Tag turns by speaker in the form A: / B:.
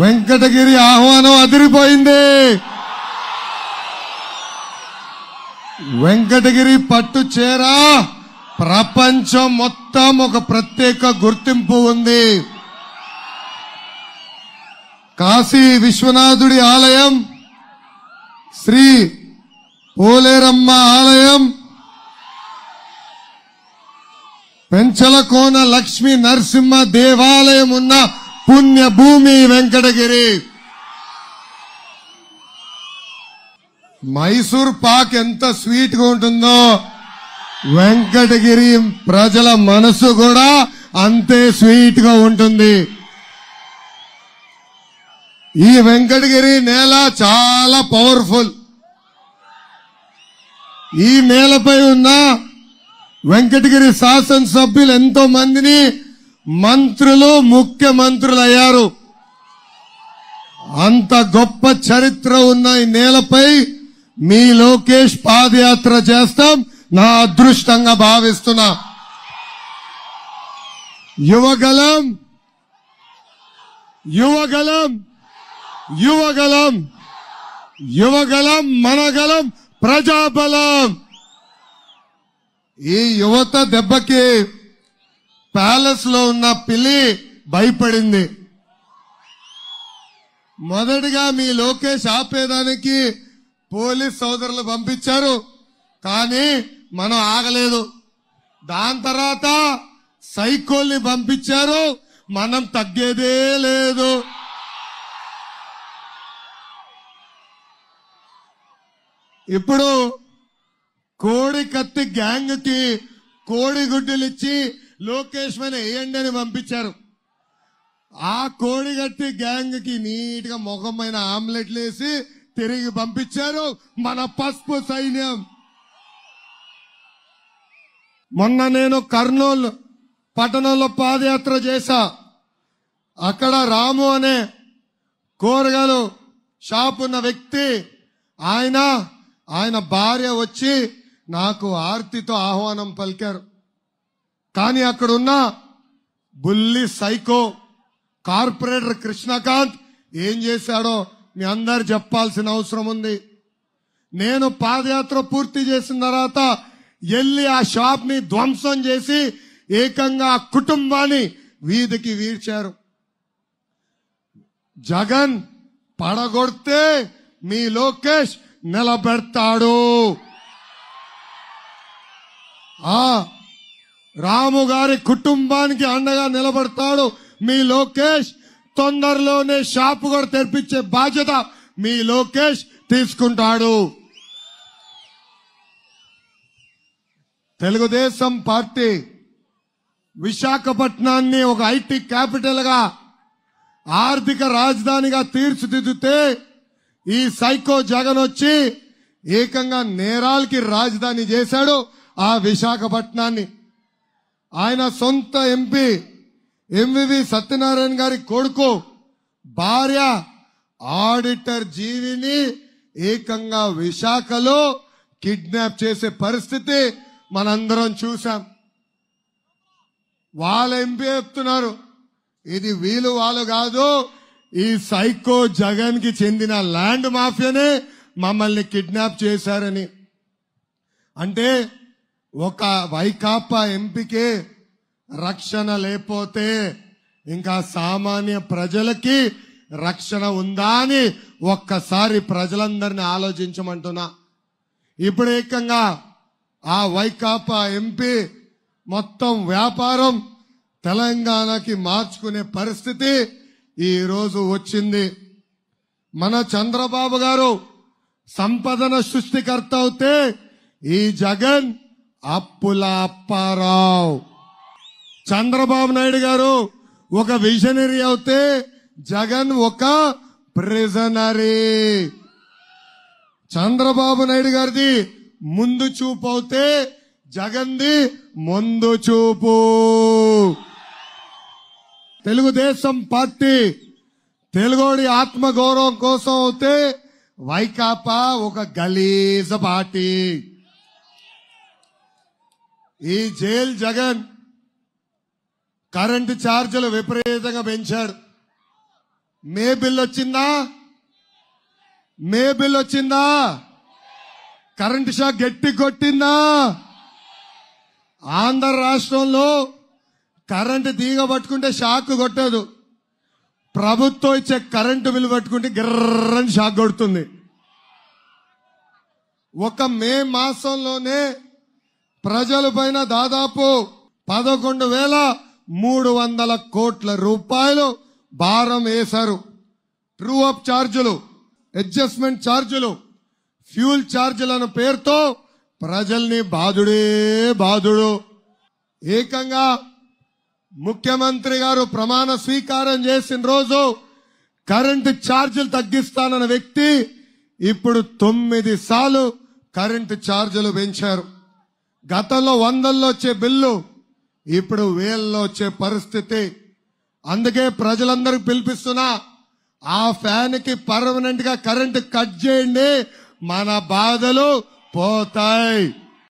A: వెంకటగిరి ఆహ్వానం అదిరిపోయింది వెంకటగిరి పట్టు చీర ప్రపంచం మొత్తం ఒక ప్రత్యేక గుర్తింపు ఉంది కాశీ విశ్వనాథుడి ఆలయం శ్రీ పోలేరమ్మ ఆలయం పెంచలకోన లక్ష్మీ నరసింహ దేవాలయం ఉన్న పుణ్యభూమి వెంకటగిరి మైసూర్ పాక్ ఎంత స్వీట్ గా ఉంటుందో వెంకటగిరి ప్రజల మనసు కూడా అంతే స్వీట్ గా ఉంటుంది ఈ వెంకటగిరి నేల చాలా పవర్ఫుల్ ఈ నేలపై ఉన్న వెంకటగిరి శాసనసభ్యులు ఎంతో మందిని మంత్రులు ముఖ్యమంత్రులు అయ్యారు అంత గొప్ప చరిత్ర ఉన్న ఈ నేలపై మీ లోకేష్ పాదయాత్ర చేస్తాం నా అదృష్టంగా భావిస్తున్నా యువగలం యువగలం యువగలం యువగలం మనగలం ప్రజాబలం ఈ యువత దెబ్బకి ప్యాలెస్ లో ఉన్న పిల్లి భయపడింది మొదటిగా మీ లోకేష్ ఆపేదానికి పోలీస్ సోదరులు పంపించారు కానీ మనం ఆగలేదు దాని తర్వాత సైకోల్ని పంపించారు మనం తగ్గేదే లేదు ఇప్పుడు కోడి కత్తి గ్యాంగ్కి కోడి గుడ్డలిచ్చి లోకేష్ మన వేయండి అని పంపించారు ఆ కోడిగట్టి గ్యాంగ్ కి నీట్ గా ముఖమైన ఆమ్లెట్లు వేసి తిరిగి పంపించారు మన పసుపు సైన్యం మొన్న నేను కర్నూలు పట్టణంలో పాదయాత్ర చేశా అక్కడ రాము అనే కూరగాయలు షాప్ ఉన్న వ్యక్తి ఆయన ఆయన భార్య వచ్చి నాకు ఆర్తితో ఆహ్వానం పలికారు కానీ అక్కడున్న బుల్లి సైకో కార్పొరేటర్ కృష్ణకాంత్ ఏం చేశాడో మీ అందరు చెప్పాల్సిన అవసరం ఉంది నేను పాదయాత్ర పూర్తి చేసిన తర్వాత వెళ్ళి ఆ షాప్ ని ధ్వంసం చేసి ఏకంగా ఆ కుటుంబాన్ని వీధికి వీడ్చారు జగన్ పడగొడితే మీ లోకేష్ నిలబెడతాడు ఆ రాము గారి కుటుంబానికి అండగా నిలబడతాడు మీ లోకేష్ తొందరలోనే షాపు కూడా తెరిపించే బాధ్యత మీ లోకేష్ తీసుకుంటాడు తెలుగుదేశం పార్టీ విశాఖపట్నాన్ని ఒక ఐటీ క్యాపిటల్ గా ఆర్థిక రాజధానిగా తీర్చిదిద్దితే ఈ సైకో జగన్ వచ్చి ఏకంగా నేరాలకి రాజధాని చేశాడు ఆ విశాఖపట్నాన్ని ఆయన సొంత ఎంపీ ఎంవివి సత్యనారాయణ గారి కొడుకు భార్య ఆడిటర్ జీవిని ఏకంగా విశాఖలో కిడ్నాప్ చేసే పరిస్థితి మనందరం చూసాం వాళ్ళ ఎంపీ చెప్తున్నారు ఇది వీలు వాళ్ళు కాదు ఈ సైకో జగన్ కి చెందిన ల్యాండ్ మాఫియానే మమ్మల్ని కిడ్నాప్ చేశారని అంటే ఒక వైకాపా ఎంపీకి రక్షణ లేకపోతే ఇంకా సామాన్య ప్రజలకి రక్షణ ఉందా అని ఒక్కసారి ప్రజలందరినీ ఆలోచించమంటున్నా ఇప్పుడు ఏకంగా ఆ వైకాపా ఎంపీ మొత్తం వ్యాపారం తెలంగాణకి మార్చుకునే పరిస్థితి ఈరోజు వచ్చింది మన చంద్రబాబు గారు సంపదన సృష్టికర్త అవుతే ఈ జగన్ అప్పుల అప్పారావు చంద్రబాబు నాయుడు గారు ఒక విజనరీ అవుతే జగన్ ఒక ప్రిజనరీ చంద్రబాబు నాయుడు గారిది ముందు చూపు అవుతే జగన్ది ముందు చూపు తెలుగుదేశం పార్టీ తెలుగోడి ఆత్మగౌరవం కోసం అవుతే వైకాపా ఒక గలీజ పార్టీ ఈ జైల్ జగన్ కరెంటు ఛార్జీలు విపరీతంగా పెంచాడు మే బిల్ వచ్చిందా మే బిల్ వచ్చిందా కరెంటు షాక్ గట్టి కొట్టిందా ఆంధ్ర రాష్ట్రంలో కరెంటు తీగ పట్టుకుంటే షాక్ కొట్టదు ప్రభుత్వం ఇచ్చే కరెంటు బిల్లు పట్టుకుంటే గిర్రని షాక్ కొడుతుంది ఒక మే మాసంలోనే ప్రజల పైన దాదాపు పదకొండు వేల మూడు వందల కోట్ల రూపాయలు భారం వేశారు ట్రూ అప్ చార్జీలు అడ్జస్ట్మెంట్ ఛార్జీలు ఫ్యూల్ ఛార్జీల పేరుతో ప్రజల్ని బాధుడే బాధుడు ఏకంగా ముఖ్యమంత్రి గారు ప్రమాణ స్వీకారం చేసిన రోజు కరెంటు ఛార్జీలు తగ్గిస్తానన్న వ్యక్తి ఇప్పుడు తొమ్మిది సార్లు కరెంటు ఛార్జీలు పెంచారు గతంలో వందల్లో వచ్చే బిల్లు ఇప్పుడు వేల్లో వచ్చే పరిస్థితి అందుకే ప్రజలందరూ పిలిపిస్తున్నా ఆ ఫ్యాన్ కి పర్మనెంట్ గా కరెంట్ కట్ చేయండి మన బాధలు పోతాయి